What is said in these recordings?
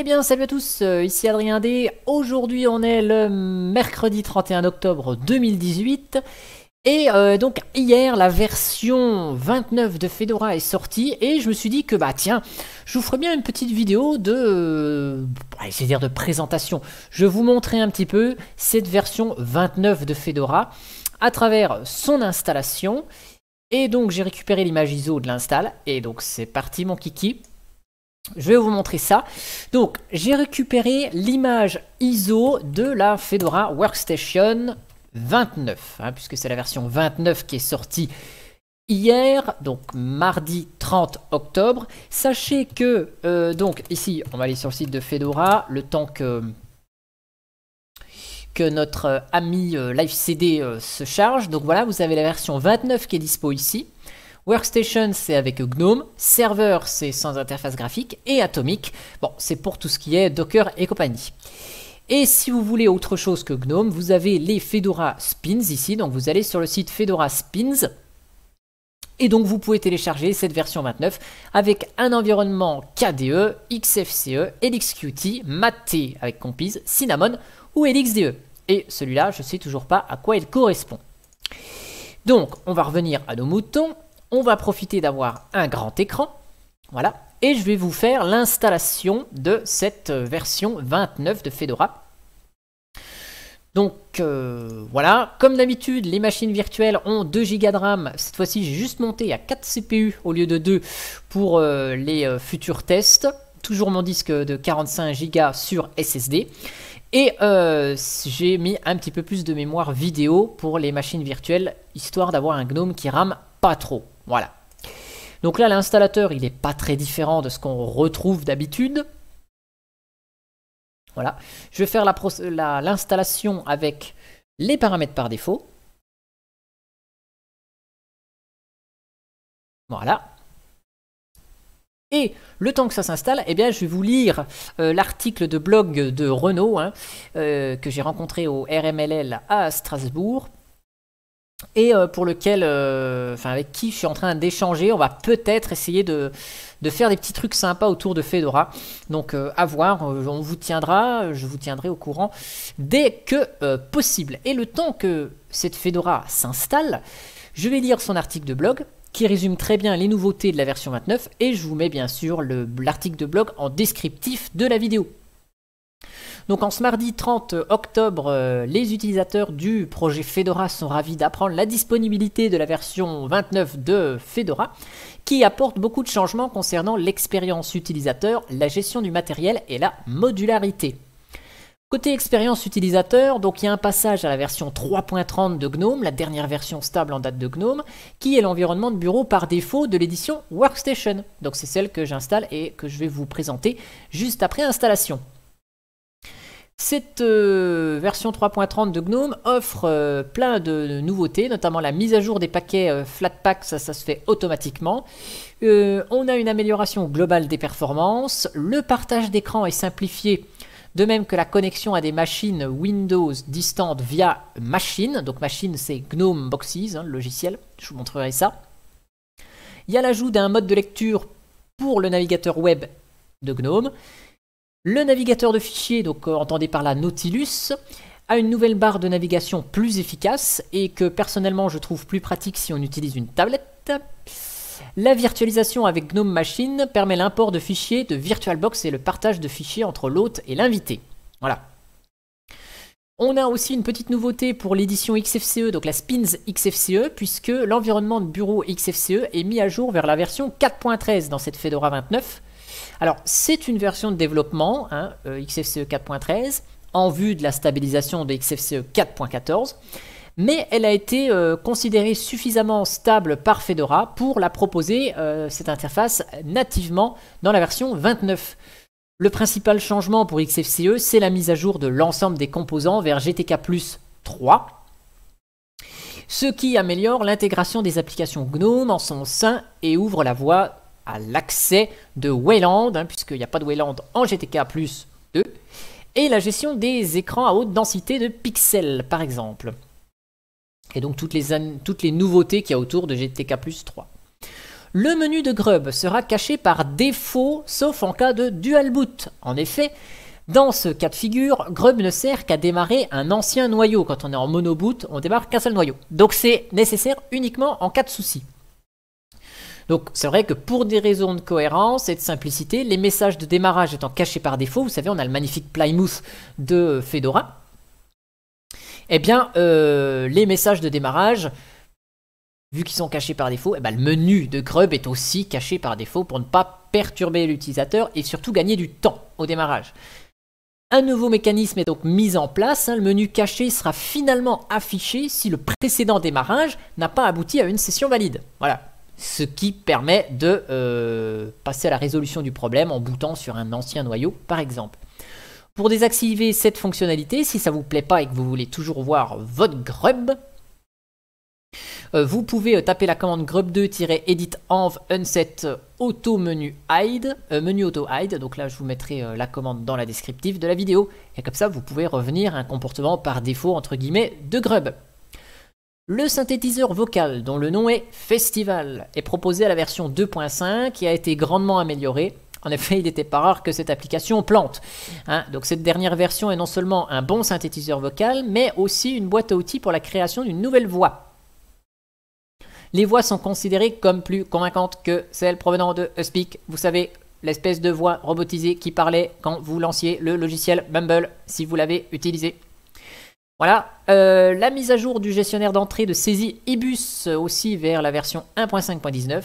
Eh bien salut à tous, euh, ici Adrien D. Aujourd'hui on est le mercredi 31 octobre 2018 et euh, donc hier la version 29 de Fedora est sortie et je me suis dit que bah tiens, je vous ferai bien une petite vidéo de cest euh, bah, dire de présentation. Je vais vous montrer un petit peu cette version 29 de Fedora à travers son installation et donc j'ai récupéré l'image ISO de l'install et donc c'est parti mon kiki. Je vais vous montrer ça. Donc, j'ai récupéré l'image ISO de la Fedora Workstation 29, hein, puisque c'est la version 29 qui est sortie hier, donc mardi 30 octobre. Sachez que, euh, donc ici, on va aller sur le site de Fedora, le temps que, que notre euh, ami euh, Live LiveCD se charge. Donc voilà, vous avez la version 29 qui est dispo ici. Workstation, c'est avec GNOME. Server, c'est sans interface graphique. Et Atomic, bon, c'est pour tout ce qui est Docker et compagnie. Et si vous voulez autre chose que GNOME, vous avez les Fedora Spins ici. Donc vous allez sur le site Fedora Spins. Et donc vous pouvez télécharger cette version 29 avec un environnement KDE, XFCE, LXQT, MATE, avec Compiz, Cinnamon ou LXDE. Et celui-là, je ne sais toujours pas à quoi il correspond. Donc on va revenir à nos moutons on va profiter d'avoir un grand écran. Voilà. Et je vais vous faire l'installation de cette version 29 de Fedora. Donc euh, voilà, comme d'habitude, les machines virtuelles ont 2 Go de RAM. Cette fois-ci, j'ai juste monté à 4 CPU au lieu de 2 pour euh, les euh, futurs tests. Toujours mon disque de 45 Go sur SSD. Et j'ai mis un petit peu plus de mémoire vidéo pour les machines virtuelles, histoire d'avoir un gnome qui rame pas trop. Voilà. Donc là, l'installateur, il n'est pas très différent de ce qu'on retrouve d'habitude. Voilà. Je vais faire l'installation avec les paramètres par défaut. Voilà. Et le temps que ça s'installe, eh bien, je vais vous lire euh, l'article de blog de Renault hein, euh, que j'ai rencontré au RMLL à Strasbourg et euh, pour lequel, euh, enfin avec qui je suis en train d'échanger. On va peut-être essayer de, faire des petits trucs sympas autour de Fedora. Donc euh, à voir, on vous tiendra, je vous tiendrai au courant dès que possible. Et le temps que cette Fedora s'installe, je vais lire son article de blog qui résume très bien les nouveautés de la version 29 et je vous mets bien sûr l'article de blog en descriptif de la vidéo. Donc en ce mardi 30 octobre, euh, les utilisateurs du projet Fedora sont ravis d'apprendre la disponibilité de la version 29 de Fedora qui apporte beaucoup de changements concernant l'expérience utilisateur, la gestion du matériel et la modularité. Côté expérience utilisateur, donc il y a un passage à la version 3.30 de GNOME, la dernière version stable en date de GNOME, qui est l'environnement de bureau par défaut de l'édition Workstation. Donc c'est celle que j'installe et que je vais vous présenter juste après installation. Cette euh, version 3.30 de GNOME offre euh, plein de, nouveautés, notamment la mise à jour des paquets euh, Flatpak, ça, se fait automatiquement. on a une amélioration globale des performances, le partage d'écran est simplifié, de même que la connexion à des machines Windows distantes via machine, donc machine c'est GNOME Boxes, hein, le logiciel, je vous montrerai ça. Il y a l'ajout d'un mode de lecture pour le navigateur web de GNOME. Le navigateur de fichiers, donc euh, entendez par là Nautilus, a une nouvelle barre de navigation plus efficace et que personnellement je trouve plus pratique si on utilise une tablette. La virtualisation avec GNOME Machine permet l'import de fichiers de VirtualBox et le partage de fichiers entre l'hôte et l'invité. Voilà. On a aussi une petite nouveauté pour l'édition XFCE, donc la Spins XFCE, puisque l'environnement de bureau XFCE est mis à jour vers la version 4.13 dans cette Fedora 29 alors, c'est une version de développement, hein, euh, XFCE 4.13, en vue de la stabilisation de XFCE 4.14, mais elle a été euh, considérée suffisamment stable par Fedora pour la proposer, euh, cette interface, nativement dans la version 29. Le principal changement pour XFCE, c'est la mise à jour de l'ensemble des composants vers GTK 3, ce qui améliore l'intégration des applications GNOME en son sein et ouvre la voie à l'accès de Wayland, hein, puisqu'il n'y a pas de Wayland en GTK Plus 2, et la gestion des écrans à haute densité de pixels, par exemple. Et donc toutes les, toutes les nouveautés qu'il y a autour de GTK Plus 3. Le menu de Grub sera caché par défaut, sauf en cas de dual boot. En effet, dans ce cas de figure, Grub ne sert qu'à démarrer un ancien noyau. Quand on est en mono boot on démarre qu'un seul noyau. Donc c'est nécessaire uniquement en cas de souci. Donc c'est vrai que pour des raisons de cohérence et de simplicité, les messages de démarrage étant cachés par défaut, vous savez, on a le magnifique Plymouth de Fedora, eh bien euh, les messages de démarrage, vu qu'ils sont cachés par défaut, eh ben, le menu de Grub est aussi caché par défaut pour ne pas perturber l'utilisateur et surtout gagner du temps au démarrage. Un nouveau mécanisme est donc mis en place. Hein. le menu caché sera finalement affiché si le précédent démarrage n'a pas abouti à une session valide. Voilà ce qui permet de euh, passer à la résolution du problème en boutant sur un ancien noyau par exemple. Pour désactiver cette fonctionnalité, si ça vous plaît pas et que vous voulez toujours voir votre grub, euh, vous pouvez euh, taper la commande grub2-edit env unset auto menu hide, menu auto hide. Donc là, je vous mettrai la commande dans la descriptive de la vidéo. Et comme ça, vous pouvez revenir à un comportement par défaut, entre guillemets, de grub. Le synthétiseur vocal, dont le nom est Festival, est proposé à la version 2.5 qui a été grandement améliorée. En effet, il n'était pas rare que cette application plante. Hein. Donc cette dernière version est non seulement un bon synthétiseur vocal, mais aussi une boîte à outils pour la création d'une nouvelle voix. Les voix sont considérées comme plus convaincantes que celles provenant de Speak. Vous savez, l'espèce de voix robotisée qui parlait quand vous lanciez le logiciel Bumble, si vous l'avez utilisé. Voilà, euh, la mise à jour du gestionnaire d'entrée de saisie IBUS euh, aussi vers la version 1.5.19.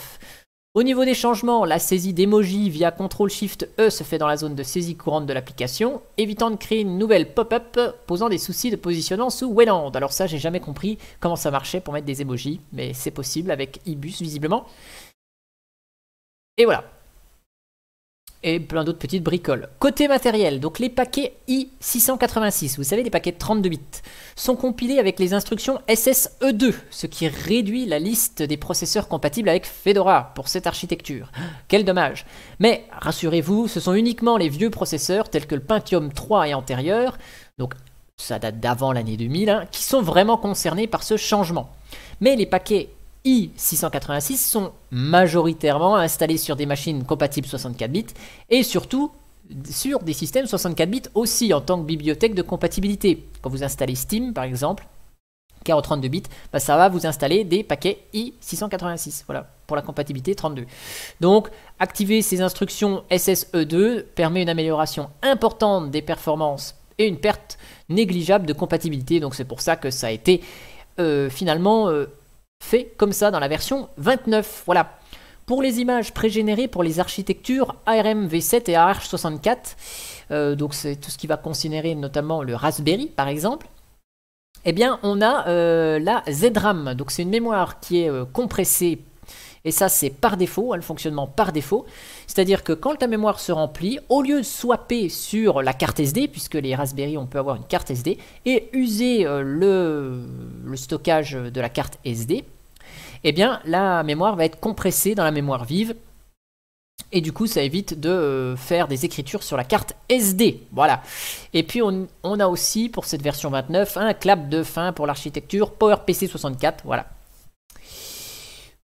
Au niveau des changements, la saisie d'emoji via CTRL-SHIFT-E se fait dans la zone de saisie courante de l'application, évitant de créer une nouvelle pop-up posant des soucis de positionnement sous Wayland. Alors ça, j'ai jamais compris comment ça marchait pour mettre des emojis, mais c'est possible avec IBUS visiblement. Et voilà et plein d'autres petites bricoles. Côté matériel, donc les paquets i686, vous savez les paquets 32 bits, sont compilés avec les instructions SSE2, ce qui réduit la liste des processeurs compatibles avec Fedora pour cette architecture. Quel dommage Mais rassurez-vous, ce sont uniquement les vieux processeurs tels que le Pentium 3 et antérieur, donc ça date d'avant l'année 2000, hein, qui sont vraiment concernés par ce changement. Mais les paquets i686 sont majoritairement installés sur des machines compatibles 64 bits et surtout sur des systèmes 64 bits aussi en tant que bibliothèque de compatibilité. Quand vous installez Steam par exemple, car au 32 bits, bah, ça va vous installer des paquets i686, voilà, pour la compatibilité 32. Donc, activer ces instructions SSE2 permet une amélioration importante des performances et une perte négligeable de compatibilité, donc c'est pour ça que ça a été euh, finalement euh, fait comme ça dans la version 29. Voilà. Pour les images pré-générées pour les architectures ARM V7 et ARH64, euh, donc c'est tout ce qui va considérer notamment le Raspberry par exemple, eh bien on a euh, la ZRAM, donc c'est une mémoire qui est euh, compressée et ça c'est par défaut, hein, le fonctionnement par défaut, c'est-à-dire que quand ta mémoire se remplit, au lieu de swapper sur la carte SD, puisque les Raspberry on peut avoir une carte SD, et user le stockage de la carte SD, et eh bien la mémoire va être compressée dans la mémoire vive. Et du coup, ça évite de euh, faire des écritures sur la carte SD. Voilà. Et puis, on, a aussi pour cette version 29 un clap de fin pour l'architecture PowerPC 64. Voilà.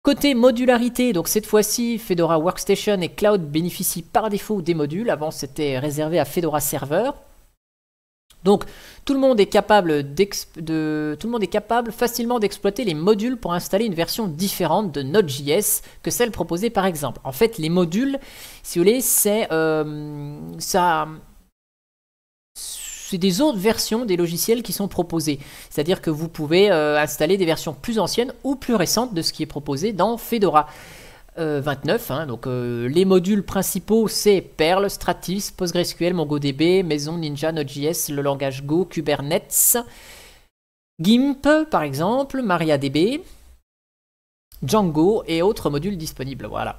Côté modularité, donc cette fois-ci, Fedora Workstation et Cloud bénéficient par défaut des modules. Avant, c'était réservé à Fedora Server. Donc tout le monde est capable, facilement d'exploiter les modules pour installer une version différente de Node.js que celle proposée par exemple. En fait, les modules, si vous voulez, c'est euh, des autres versions des logiciels qui sont proposés. C'est-à-dire que vous pouvez euh, installer des versions plus anciennes ou plus récentes de ce qui est proposé dans Fedora. 29. Euh, hein. donc euh, les modules principaux, c'est Perl, Stratis, PostgreSQL, MongoDB, Maison, Ninja, Node.js, le langage Go, Kubernetes, GIMP par exemple, MariaDB, Django et autres modules disponibles. Voilà.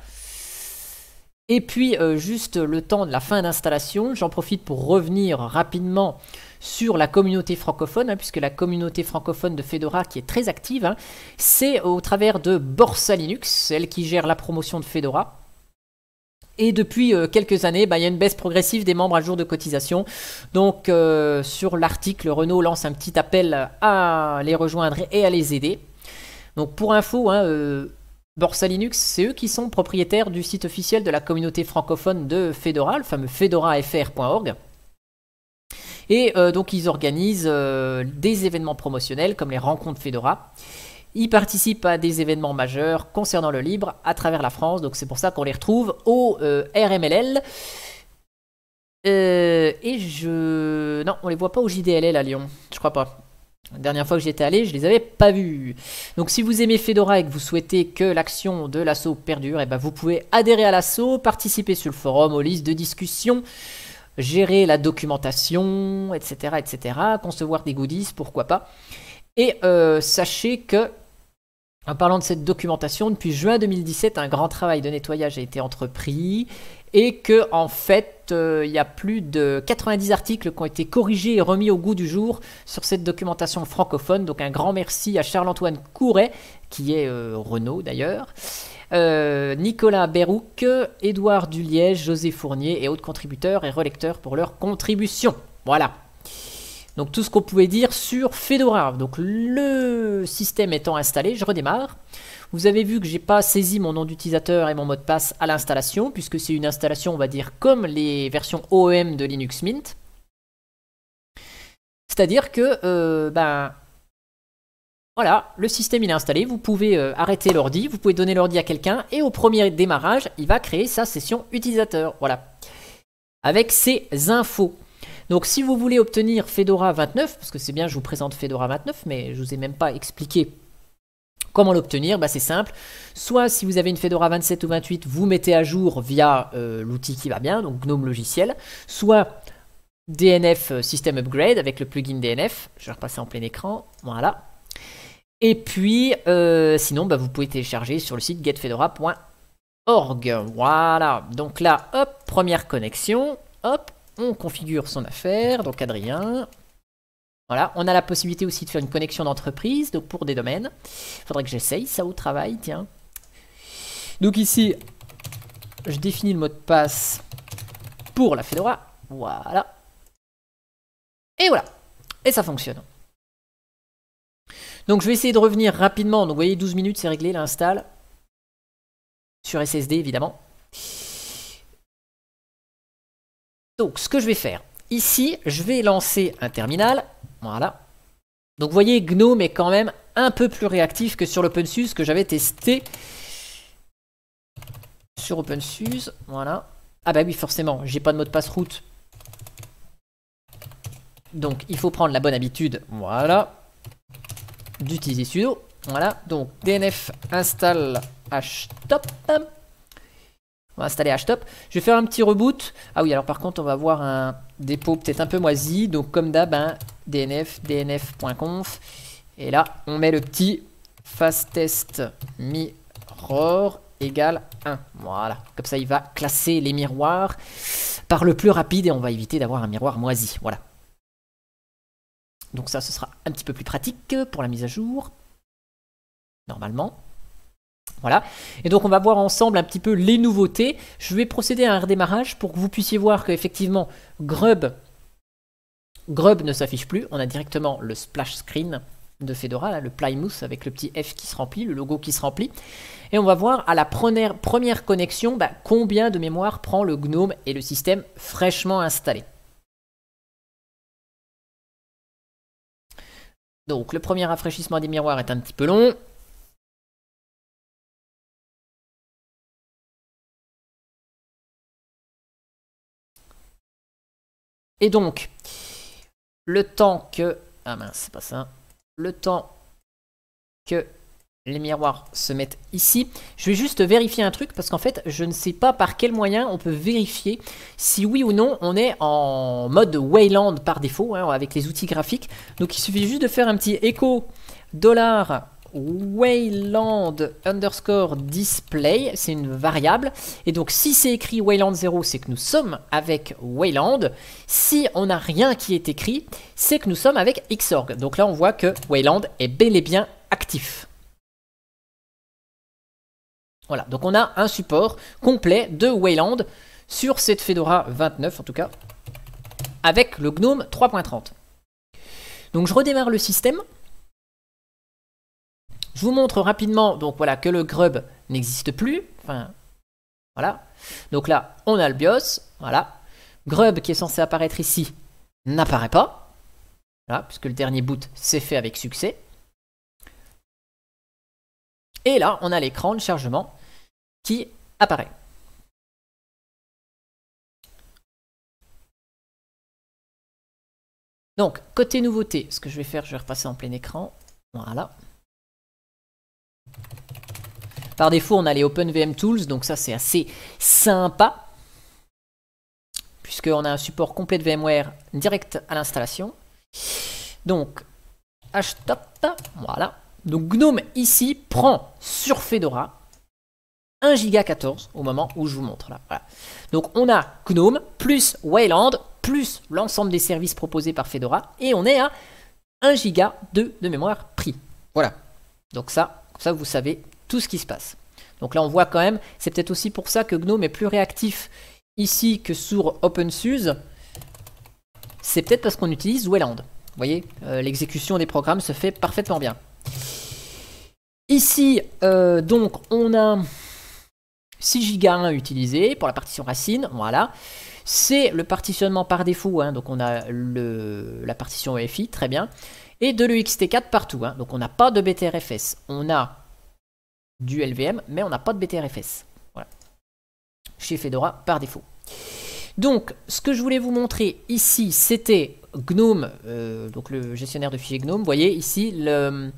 Et puis, euh, juste le temps de la fin d'installation, j'en profite pour revenir rapidement sur la communauté francophone, hein, puisque la communauté francophone de Fedora, qui est très active, hein, c'est au travers de Borsa Linux, celle qui gère la promotion de Fedora. Et depuis euh, quelques années, bah, il y a une baisse progressive des membres à jour de cotisation. Donc, euh, sur l'article, Renault lance un petit appel à les rejoindre et à les aider. Donc, pour info, hein, Borsa Linux, c'est eux qui sont propriétaires du site officiel de la communauté francophone de Fedora, le fameux fedorafr.org. Et euh, donc ils organisent euh, des événements promotionnels comme les rencontres Fedora. Ils participent à des événements majeurs concernant le libre à travers la France, donc c'est pour ça qu'on les retrouve au euh, RMLL. et je... Non, on les voit pas au JDLL à Lyon, je crois pas. La dernière fois que j'étais allé, je les avais pas vus. Donc si vous aimez Fedora et que vous souhaitez que l'action de l'assaut perdure, et eh ben vous pouvez adhérer à l'assaut, participer sur le forum, aux listes de discussion, gérer la documentation, etc., etc., concevoir des goodies, pourquoi pas. Et euh, sachez que en parlant de cette documentation, depuis juin 2017, un grand travail de nettoyage a été entrepris et que en fait euh, il y a plus de 90 articles qui ont été corrigés et remis au goût du jour sur cette documentation francophone. Donc un grand merci à Charles-Antoine Couret, qui est euh, Renault d'ailleurs, euh, Nicolas Berouk, Édouard Duliège, José Fournier et autres contributeurs et relecteurs pour leur contribution. Voilà. Donc tout ce qu'on pouvait dire sur Fedora. Donc le système étant installé, je redémarre. Vous avez vu que j'ai pas saisi mon nom d'utilisateur et mon mot de passe à l'installation, puisque c'est une installation, on va dire, comme les versions OEM de Linux Mint. C'est-à-dire que, euh, ben, voilà, le système il est installé, vous pouvez euh, arrêter l'ordi, vous pouvez donner l'ordi à quelqu'un, et au premier démarrage, il va créer sa session utilisateur, voilà. Avec ses infos. Donc si vous voulez obtenir Fedora 29, parce que c'est bien, je vous présente Fedora 29, mais je ne vous ai même pas expliqué Comment l'obtenir bah, C'est simple. Soit si vous avez une Fedora 27 ou 28, vous mettez à jour via euh, l'outil qui va bien, donc GNOME logiciel. Soit DNF euh, System Upgrade avec le plugin DNF. Je vais repasser en plein écran. Voilà. Et puis, euh, sinon, bah, vous pouvez télécharger sur le site getfedora.org. Voilà. Donc là, hop, première connexion. Hop, on configure son affaire, donc Adrien. Voilà, on a la possibilité aussi de faire une connexion d'entreprise, donc pour des domaines. Il Faudrait que j'essaye ça au travail, tiens. Donc ici, je définis le mot de passe pour la Fedora. Voilà. Et voilà. Et ça fonctionne. Donc je vais essayer de revenir rapidement. Donc vous voyez, 12 minutes, c'est réglé, l'install. Sur SSD, évidemment. Donc, ce que je vais faire, ici, je vais lancer un terminal. Voilà. Donc, vous voyez, GNOME est quand même un peu plus réactif que sur l'OpenSUSE que j'avais testé sur OpenSUSE. Voilà. Ah bah oui, forcément, j'ai pas de mot de passe route. Donc, il faut prendre la bonne habitude, voilà, d'utiliser sudo. Voilà, donc dnf install htop. On va installer HTOP. Je vais faire un petit reboot. Ah oui, alors par contre, on va avoir un dépôt peut-être un peu moisi. Donc comme d'hab, hein, dnf, dnf.conf. Et là, on met le petit fastest mirror égale 1. Voilà, comme ça il va classer les miroirs par le plus rapide et on va éviter d'avoir un miroir moisi. Voilà. Donc ça, ce sera un petit peu plus pratique pour la mise à jour. Normalement. Voilà. Et donc on va voir ensemble un petit peu les nouveautés. Je vais procéder à un redémarrage pour que vous puissiez voir qu'effectivement Grub, Grub ne s'affiche plus. On a directement le splash screen de Fedora, le Plymouth avec le petit F qui se remplit, le logo qui se remplit. Et on va voir à la première, première connexion bah, combien de mémoire prend le GNOME et le système fraîchement installé. Donc le premier rafraîchissement des miroirs est un petit peu long. Et donc, le temps que... Ah mince, c'est pas ça. Le temps que les miroirs se mettent ici. Je vais juste vérifier un truc parce qu'en fait, je ne sais pas par quel moyen on peut vérifier si oui ou non on est en mode Wayland par défaut hein, avec les outils graphiques. Donc il suffit juste de faire un petit écho dollar Wayland underscore display, c'est une variable. Et donc si c'est écrit Wayland 0, c'est que nous sommes avec Wayland. Si on n'a rien qui est écrit, c'est que nous sommes avec Xorg. Donc là on voit que Wayland est bel et bien actif. Voilà, donc on a un support complet de Wayland sur cette Fedora 29 en tout cas, avec le GNOME 3.30. Donc je redémarre le système. Je vous montre rapidement donc voilà que le grub n'existe plus. Enfin, voilà. Donc là, on a le BIOS. Voilà. Grub qui est censé apparaître ici n'apparaît pas. puisque le dernier boot s'est fait avec succès. Et là, on a l'écran de chargement qui apparaît. Donc, côté nouveauté, ce que je vais faire, je vais repasser en plein écran. Voilà. Par défaut, on a les OpenVM Tools, donc ça c'est assez sympa, puisqu'on a un support complet de VMware direct à l'installation. Donc, htop, voilà. Donc GNOME ici prend sur Fedora 1 giga 14 au moment où je vous montre là. Donc on a GNOME plus Wayland plus l'ensemble des services proposés par Fedora et on est à 1 giga 2 de mémoire pris. Voilà. Donc ça, vous savez tout ce qui se passe. Donc là, on voit quand même, c'est peut-être aussi pour ça que GNOME est plus réactif ici que sur OpenSUSE. C'est peut-être parce qu'on utilise Wayland. Vous voyez, euh, l'exécution des programmes se fait parfaitement bien. Ici, euh, donc, on a 6 Go 1 utilisé pour la partition racine, voilà. C'est le partitionnement par défaut, hein, donc on a le, la partition EFI, très bien et de l'EXT4 partout. Hein. Donc on n'a pas de BTRFS. On a du LVM, mais on n'a pas de BTRFS. Voilà. Chez Fedora par défaut. Donc, ce que je voulais vous montrer ici, c'était GNOME, euh, donc le gestionnaire de fichiers GNOME. Vous voyez ici, la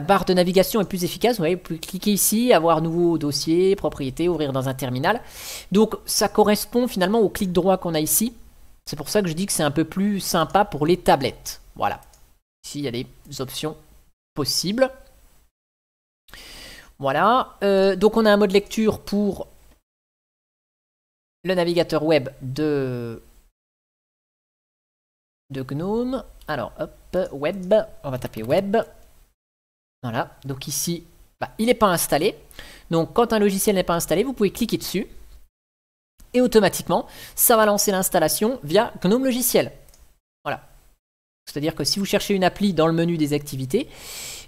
barre de navigation est plus efficace. Vous voyez, vous pouvez cliquer ici, avoir nouveau dossier, propriété, ouvrir dans un terminal. Donc, ça correspond finalement au clic droit qu'on a ici. C'est pour ça que je dis que c'est un peu plus sympa pour les tablettes. Voilà. Ici, il y a des options possibles. Voilà. Euh, donc, on a un mode lecture pour le navigateur web de, GNOME. Alors, hop, web. On va taper web. Voilà. Donc, ici, bah, il n'est pas installé. Donc, quand un logiciel n'est pas installé, vous pouvez cliquer dessus et automatiquement, ça va lancer l'installation via GNOME Logiciel. Voilà. C'est-à-dire que si vous cherchez une appli dans le menu des activités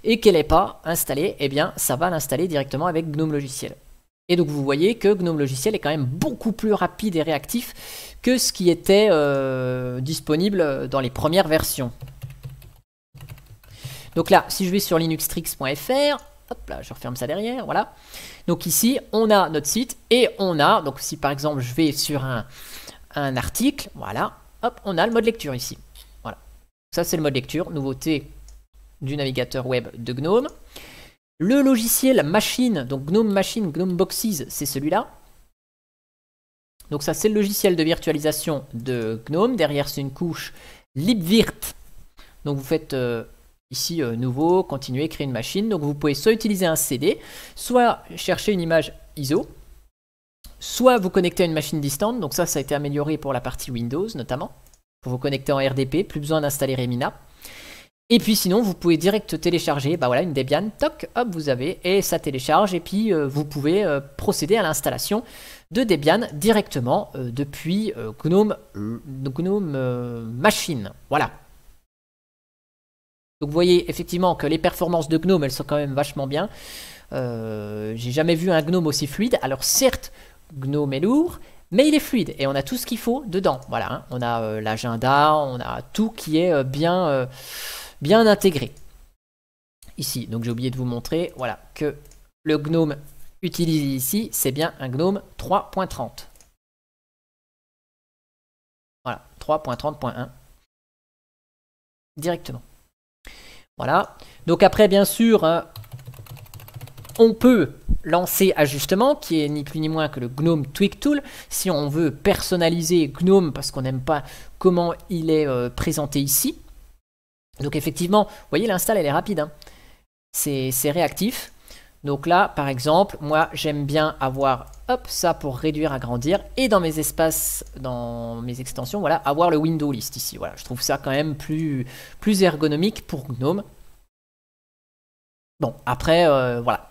et qu'elle n'est pas installée, eh bien, ça va l'installer directement avec GNOME Logiciel. Et donc vous voyez que GNOME Logiciel est quand même beaucoup plus rapide et réactif que ce qui était euh, disponible dans les premières versions. Donc là, si je vais sur linuxtrix.fr, Hop là, je referme ça derrière, voilà. Donc ici, on a notre site et on a, donc si par exemple je vais sur un, article, voilà, hop, on a le mode lecture ici. Voilà. Ça, c'est le mode lecture, nouveauté du navigateur web de GNOME. Le logiciel machine, donc GNOME Machine, GNOME Boxes, c'est celui-là. Donc ça, c'est le logiciel de virtualisation de GNOME. Derrière, c'est une couche libvirt. Donc vous faites... Euh, ici euh, nouveau, continuer, créer une machine. Donc vous pouvez soit utiliser un CD, soit chercher une image ISO, soit vous connecter à une machine distante. Donc ça, ça a été amélioré pour la partie Windows notamment. Pour vous connecter en RDP, plus besoin d'installer Remina. Et puis sinon, vous pouvez direct télécharger, bah voilà, une Debian, toc, hop, vous avez, et ça télécharge, et puis euh, vous pouvez euh, procéder à l'installation de Debian directement depuis Gnome, Gnome Machine. Voilà. Donc vous voyez effectivement que les performances de Gnome, elles sont quand même vachement bien. Euh, j'ai jamais vu un Gnome aussi fluide. Alors certes, Gnome est lourd, mais il est fluide et on a tout ce qu'il faut dedans. Voilà, hein. on a euh, l'agenda, on a tout qui est euh, bien, bien intégré. Ici, donc j'ai oublié de vous montrer, voilà, que le Gnome utilisé ici, c'est bien un Gnome 3.30. Voilà, 3.30.1 directement. Voilà. Donc après, bien sûr, hein, on peut lancer ajustement, qui est ni plus ni moins que le GNOME Tweak Tool. Si on veut personnaliser GNOME parce qu'on n'aime pas comment il est euh, présenté ici. Donc effectivement, vous voyez, l'install, elle est rapide. Hein. C'est réactif. Donc là, par exemple, moi, j'aime bien avoir hop, ça pour réduire, agrandir, et dans mes espaces, dans mes extensions, voilà, avoir le window list ici, voilà, je trouve ça quand même plus, plus ergonomique pour GNOME. Bon, après, euh, voilà.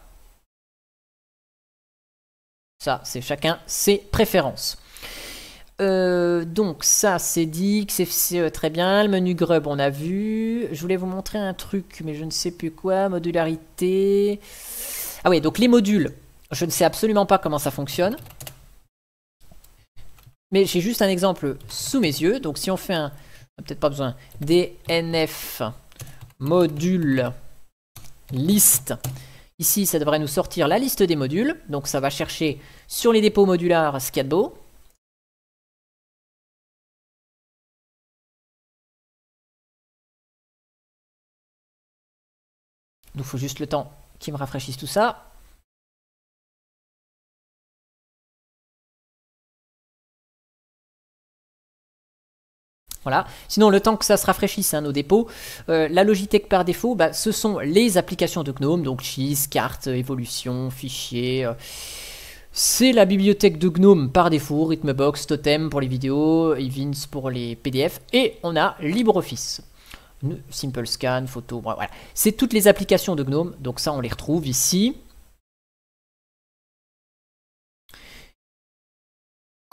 Ça, c'est chacun ses préférences. Euh, donc ça c'est dit, c'est euh, très bien, le menu grub on a vu, je voulais vous montrer un truc mais je ne sais plus quoi, modularité, ah oui donc les modules, je ne sais absolument pas comment ça fonctionne. Mais j'ai juste un exemple sous mes yeux. Donc si on fait un... Peut-être pas besoin. DNF module liste. Ici, ça devrait nous sortir la liste des modules. Donc ça va chercher sur les dépôts modulaires ce Il nous beau. faut juste le temps qu'il me rafraîchisse tout ça. Voilà. Sinon, le temps que ça se rafraîchisse, hein, nos dépôts, euh, la Logitech par défaut, bah, ce sont les applications de GNOME, donc Cheese, Carte, Évolution, Fichier. Euh. c'est la bibliothèque de GNOME par défaut, Rhythmbox, Totem pour les vidéos, Evins pour les PDF, et on a LibreOffice. Simple Scan, Photo, voilà. C'est toutes les applications de GNOME, donc ça on les retrouve ici.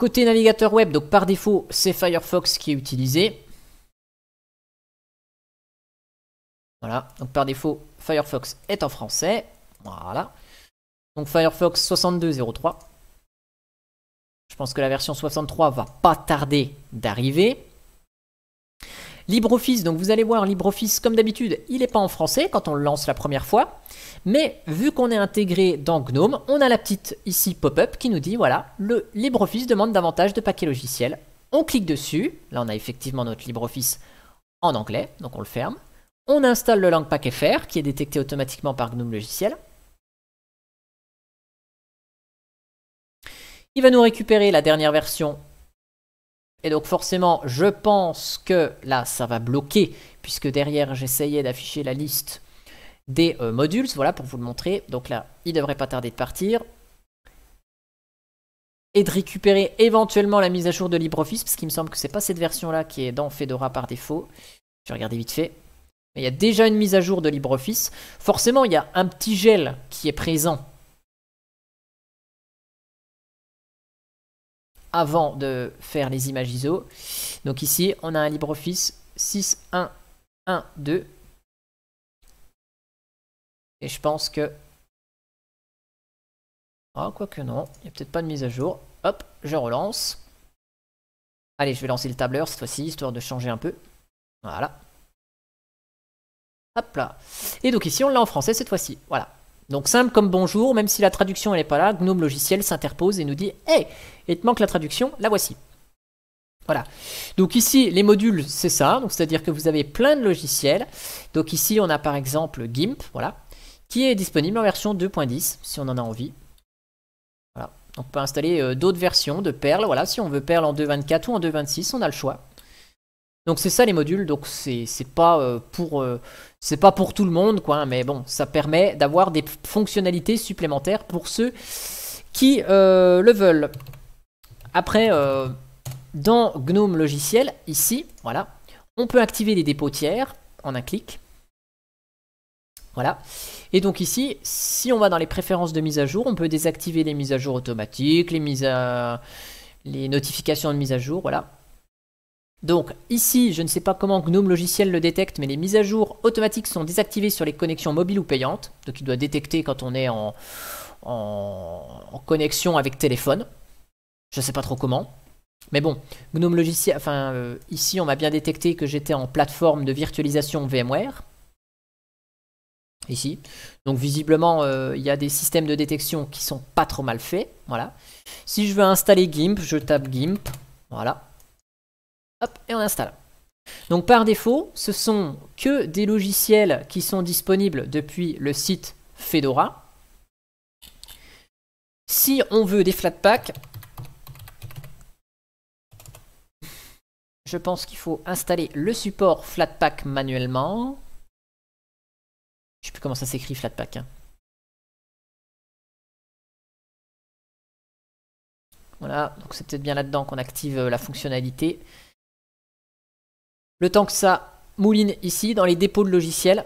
Côté navigateur web, donc par défaut, c'est Firefox qui est utilisé. Voilà, donc par défaut, Firefox est en français. Voilà. Donc Firefox 6203. Je pense que la version 63 va pas tarder d'arriver. LibreOffice, donc vous allez voir, LibreOffice, comme d'habitude, il n'est pas en français quand on le lance la première fois. Mais vu qu'on est intégré dans GNOME, on a la petite ici pop-up qui nous dit voilà, le LibreOffice demande davantage de paquets logiciels. On clique dessus. Là, on a effectivement notre LibreOffice en anglais, donc on le ferme. On installe le pack FR qui est détecté automatiquement par GNOME logiciel. Il va nous récupérer la dernière version et donc forcément, je pense que là, ça va bloquer, puisque derrière, j'essayais d'afficher la liste des euh, modules, voilà, pour vous le montrer. Donc là, il devrait pas tarder de partir. Et de récupérer éventuellement la mise à jour de LibreOffice, parce qu'il me semble que c'est pas cette version-là qui est dans Fedora par défaut. Je vais regarder vite fait. Mais il y a déjà une mise à jour de LibreOffice. Forcément, il y a un petit gel qui est présent avant de faire les images ISO. Donc ici, on a un LibreOffice 6.1.1.2. Et je pense que... Ah, quoi que non, il n'y a peut-être pas de mise à jour. Hop, je relance. Allez, je vais lancer le tableur cette fois-ci, histoire de changer un peu. Voilà. Hop là. Et donc ici, on l'a en français cette fois-ci. Voilà. Donc simple comme bonjour, même si la traduction n'est pas là, GNOME logiciel s'interpose et nous dit Hey, il te manque la traduction, la voici. Voilà. Donc ici, les modules, c'est ça. c'est-à-dire que vous avez plein de logiciels. Donc ici, on a par exemple GIMP, voilà, qui est disponible en version 2.10 si on en a envie. Voilà. on peut installer euh, d'autres versions de Perl. Voilà, si on veut Perl en 2.24 ou en 2.26, on a le choix. Donc c'est ça les modules. Donc c'est pas euh, pour euh, c'est pas pour tout le monde, quoi, hein, mais bon, ça permet d'avoir des fonctionnalités supplémentaires pour ceux qui euh, le veulent. Après, euh, dans GNOME logiciel, ici, voilà, on peut activer les dépôts tiers en un clic. Voilà. Et donc ici, si on va dans les préférences de mise à jour, on peut désactiver les mises à jour automatiques, les, mises les notifications de mise à jour, voilà. Donc ici, je ne sais pas comment GNOME logiciel le détecte, mais les mises à jour automatiques sont désactivées sur les connexions mobiles ou payantes. Donc il doit détecter quand on est en, connexion avec téléphone. Je ne sais pas trop comment. Mais bon, GNOME logiciel, enfin euh, ici on m'a bien détecté que j'étais en plateforme de virtualisation VMware. Ici. Donc visiblement, euh, il y a des systèmes de détection qui sont pas trop mal faits. Voilà. Si je veux installer GIMP, je tape GIMP. Voilà et on installe. Donc par défaut, ce sont que des logiciels qui sont disponibles depuis le site Fedora. Si on veut des Flatpak, je pense qu'il faut installer le support Flatpak manuellement. Je sais plus comment ça s'écrit Flatpak. Hein. Voilà, donc c'est peut-être bien là-dedans qu'on active euh, la fonctionnalité. Le temps que ça mouline ici dans les dépôts de logiciels.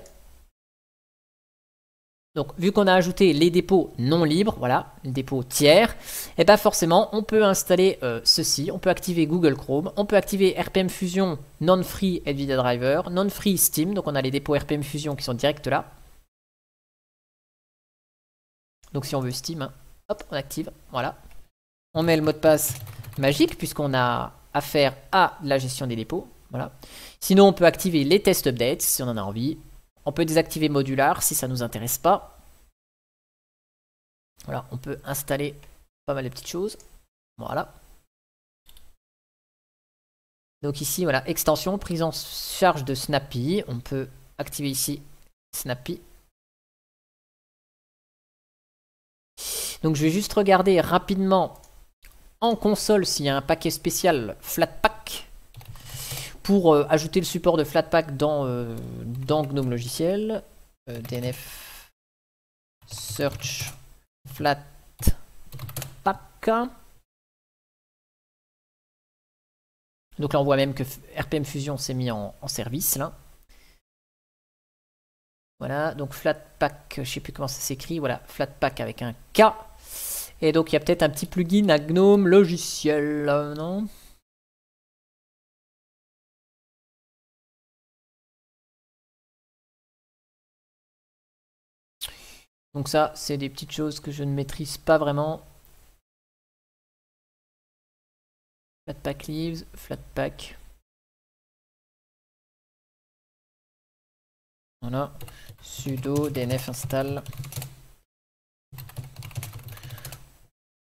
Donc vu qu'on a ajouté les dépôts non libres, voilà, les dépôts tiers, et eh bien forcément on peut installer euh, ceci, on peut activer Google Chrome, on peut activer RPM Fusion non-free NVIDIA Driver, non-free Steam, donc on a les dépôts RPM Fusion qui sont directs là. Donc si on veut Steam, hein, hop, on active, voilà. On met le mot de passe magique puisqu'on a affaire à la gestion des dépôts. Voilà. Sinon, on peut activer les test updates si on en a envie. On peut désactiver modular si ça ne nous intéresse pas. Voilà, on peut installer pas mal de petites choses. Voilà. Donc ici, voilà, extension, prise en charge de Snappy. On peut activer ici Snappy. Donc je vais juste regarder rapidement en console s'il y a un paquet spécial Flatpak pour euh, ajouter le support de Flatpak dans, euh, dans GNOME logiciel, euh, dnf search Flatpak. Donc là, on voit même que RPM Fusion s'est mis en, en, service. Là. Voilà, donc Flatpak, je ne sais plus comment ça s'écrit, voilà, Flatpak avec un K. Et donc, il y a peut-être un petit plugin à GNOME logiciel, non Donc ça, c'est des petites choses que je ne maîtrise pas vraiment. Flatpak leaves, flatpak. Voilà. Sudo dnf install.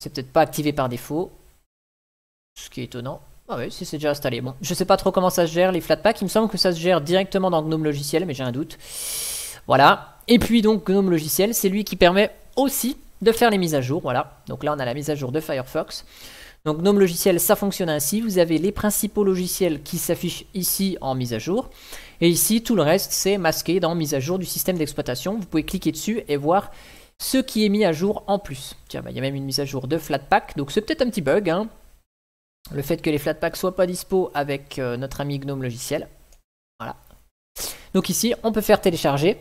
C'est peut-être pas activé par défaut. Ce qui est étonnant. Ah oui, si c'est déjà installé. Bon, je sais pas trop comment ça se gère les flatpaks. Il me semble que ça se gère directement dans GNOME logiciel, mais j'ai un doute. Voilà. Et puis donc Gnome Logiciel, c'est lui qui permet aussi de faire les mises à jour. Voilà, donc là on a la mise à jour de Firefox. Donc Gnome Logiciel, ça fonctionne ainsi. Vous avez les principaux logiciels qui s'affichent ici en mise à jour. Et ici, tout le reste, c'est masqué dans mise à jour du système d'exploitation. Vous pouvez cliquer dessus et voir ce qui est mis à jour en plus. Tiens, bah, il y a même une mise à jour de Flatpak. Donc c'est peut-être un petit bug. Hein. Le fait que les Flatpak soient pas dispo avec euh, notre ami Gnome Logiciel. Voilà. Donc ici, on peut faire télécharger.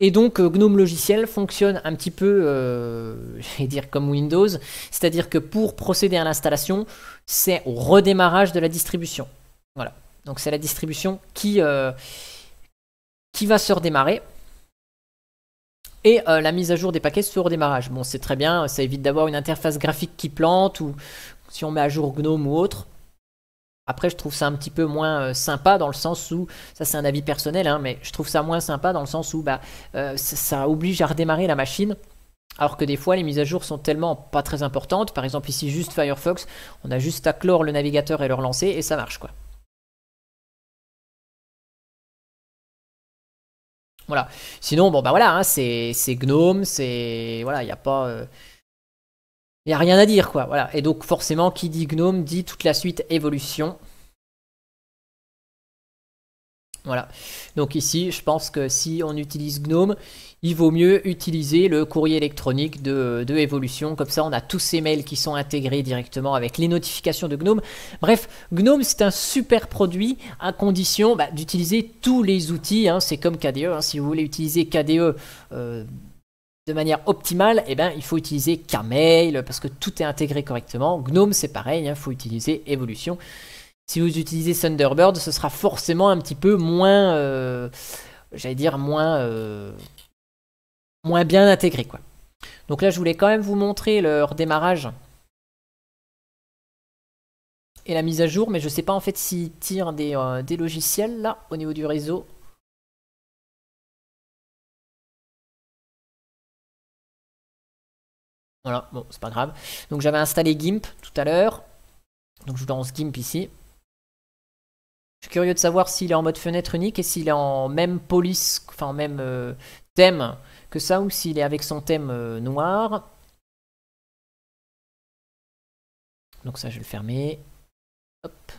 Et donc euh, GNOME logiciel fonctionne un petit peu, euh, dire comme Windows, c'est-à-dire que pour procéder à l'installation, c'est au redémarrage de la distribution. Voilà. Donc c'est la distribution qui, euh, qui va se redémarrer. Et la mise à jour des paquets se redémarrage. Bon, c'est très bien, ça évite d'avoir une interface graphique qui plante ou si on met à jour GNOME ou autre. Après, je trouve ça un petit peu moins euh, sympa dans le sens où, ça c'est un avis personnel, hein, mais je trouve ça moins sympa dans le sens où bah, euh, ça, oblige à redémarrer la machine. Alors que des fois, les mises à jour sont tellement pas très importantes. Par exemple, ici, juste Firefox, on a juste à clore le navigateur et le relancer et ça marche quoi. Voilà. Sinon, bon bah voilà, hein, c'est GNOME, c'est. Voilà, il n'y a pas. Euh, il n'y a rien à dire, quoi. Voilà. Et donc, forcément, qui dit Gnome dit toute la suite évolution. Voilà. Donc ici, je pense que si on utilise Gnome, il vaut mieux utiliser le courrier électronique de, de Evolution. Comme ça, on a tous ces mails qui sont intégrés directement avec les notifications de Gnome. Bref, Gnome, c'est un super produit à condition bah, d'utiliser tous les outils. Hein. C'est comme KDE. Hein. Si vous voulez utiliser KDE... Euh, de manière optimale, eh ben, il faut utiliser Kmail parce que tout est intégré correctement. Gnome, c'est pareil, il hein, faut utiliser Evolution. Si vous utilisez Thunderbird, ce sera forcément un petit peu moins, euh, j'allais dire, moins, euh, moins bien intégré. Quoi. Donc là, je voulais quand même vous montrer le redémarrage et la mise à jour, mais je ne sais pas en fait s'ils tirent des, euh, des logiciels là au niveau du réseau. Voilà, bon, c'est pas grave. Donc j'avais installé GIMP tout à l'heure. Donc je lance GIMP ici. Je suis curieux de savoir s'il est en mode fenêtre unique et s'il est en même police, enfin même euh, thème que ça ou s'il est avec son thème euh, noir. Donc ça je vais le fermer. Hop.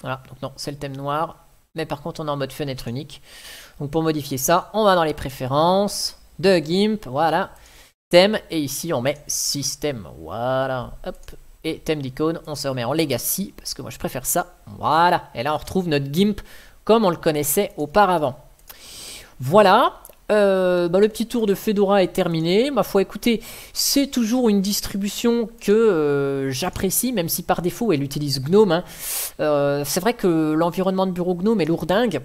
Voilà, donc non, c'est le thème noir. Mais par contre, on est en mode fenêtre unique. Donc pour modifier ça, on va dans les préférences de GIMP, voilà. Thème, et ici on met système, voilà. Hop. Et thème d'icône, on se remet en legacy, parce que moi je préfère ça, voilà. Et là on retrouve notre GIMP comme on le connaissait auparavant. Voilà, euh, bah, le petit tour de Fedora est terminé. Ma foi, écoutez, c'est toujours une distribution que euh, j'apprécie, même si par défaut elle utilise GNOME. Hein. Euh, c'est vrai que l'environnement de bureau GNOME est lourdingue.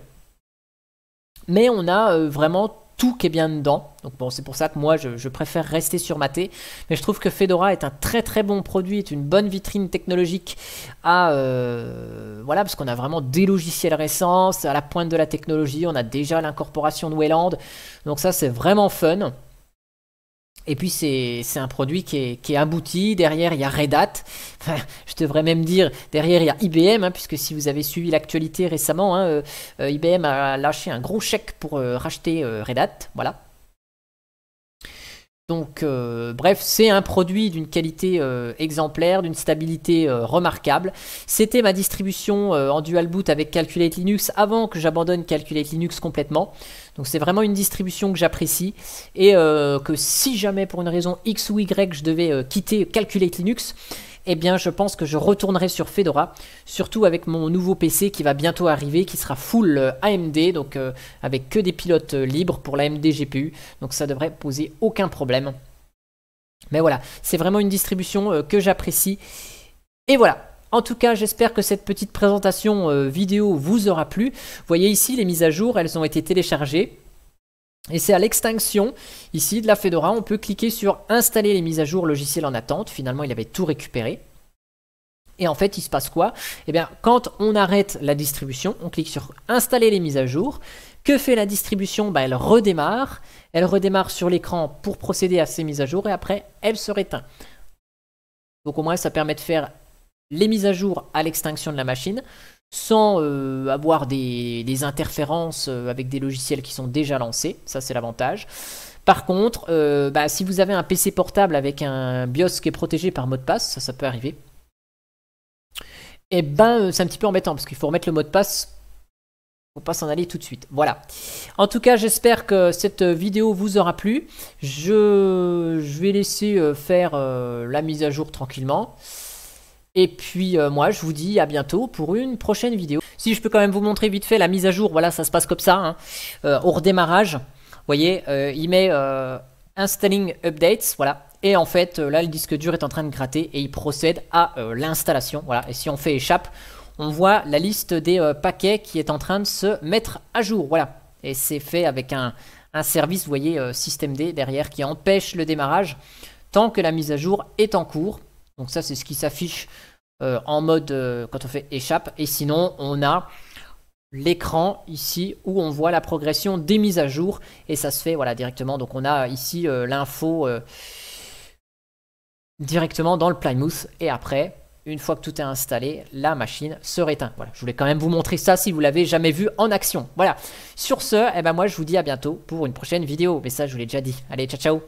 Mais on a vraiment tout qui est bien dedans. Donc bon, c'est pour ça que moi, je, préfère rester sur ma Mais je trouve que Fedora est un très très bon produit, est une bonne vitrine technologique à... Euh, voilà, parce qu'on a vraiment des logiciels récents, à la pointe de la technologie, on a déjà l'incorporation de Wayland. Donc ça, c'est vraiment fun. Et puis c'est un produit qui est, abouti. Derrière, il y a Red Hat. je devrais même dire, derrière, il y a IBM, hein, puisque si vous avez suivi l'actualité récemment, IBM hein, euh, euh, a lâché un gros chèque pour euh, racheter Red Hat. Voilà. Donc euh, bref, c'est un produit d'une qualité euh, exemplaire, d'une stabilité euh, remarquable. C'était ma distribution en dual boot avec Calculate Linux avant que j'abandonne Calculate Linux complètement. Donc c'est vraiment une distribution que j'apprécie et que si jamais pour une raison X ou Y je devais quitter Calculate Linux, eh bien je pense que je retournerai sur Fedora, surtout avec mon nouveau PC qui va bientôt arriver, qui sera full euh, AMD, donc euh, avec que des pilotes euh, libres pour l'AMD GPU, donc ça devrait poser aucun problème. Mais voilà, c'est vraiment une distribution que j'apprécie. Et voilà, en tout cas, j'espère que cette petite présentation vidéo vous aura plu. Vous voyez ici, les mises à jour, elles ont été téléchargées. Et c'est à l'extinction, ici, de la Fedora, on peut cliquer sur installer les mises à jour logicielles en attente. Finalement, il avait tout récupéré. Et en fait, il se passe quoi Eh bien, quand on arrête la distribution, on clique sur installer les mises à jour. Que fait la distribution bah, Elle redémarre. Elle redémarre sur l'écran pour procéder à ces mises à jour et après, elle se réteint. Donc au moins, ça permet de faire les mises à jour à l'extinction de la machine sans euh, avoir des, interférences euh, avec des logiciels qui sont déjà lancés. Ça, c'est l'avantage. Par contre, euh, bah, si vous avez un PC portable avec un BIOS qui est protégé par mot de passe, ça, ça peut arriver. Et eh ben, c'est un petit peu embêtant parce qu'il faut remettre le mot de passe. Faut pas s'en aller tout de suite. Voilà. En tout cas, j'espère que cette vidéo vous aura plu. je vais laisser faire la mise à jour tranquillement. Et puis euh, moi je vous dis à bientôt pour une prochaine vidéo. Si je peux quand même vous montrer vite fait la mise à jour, voilà ça se passe comme ça, hein, euh, au redémarrage, vous voyez, euh, il met installing updates, voilà. Et en fait là le disque dur est en train de gratter et il procède à l'installation, voilà. Et si on fait échappe, on voit la liste des paquets qui est en train de se mettre à jour, voilà. Et c'est fait avec un, un service, vous voyez, système D derrière qui empêche le démarrage tant que la mise à jour est en cours. Donc ça, c'est ce qui s'affiche euh, en mode euh, quand on fait échappe. Et sinon, on a l'écran ici où on voit la progression des mises à jour et ça se fait voilà directement. Donc on a ici euh, l'info directement dans le Plymouth et après une fois que tout est installé, la machine se réteint. Voilà, je voulais quand même vous montrer ça si vous l'avez jamais vu en action. Voilà. Sur ce, eh ben moi je vous dis à bientôt pour une prochaine vidéo. Mais ça je vous l'ai déjà dit. Allez, ciao ciao.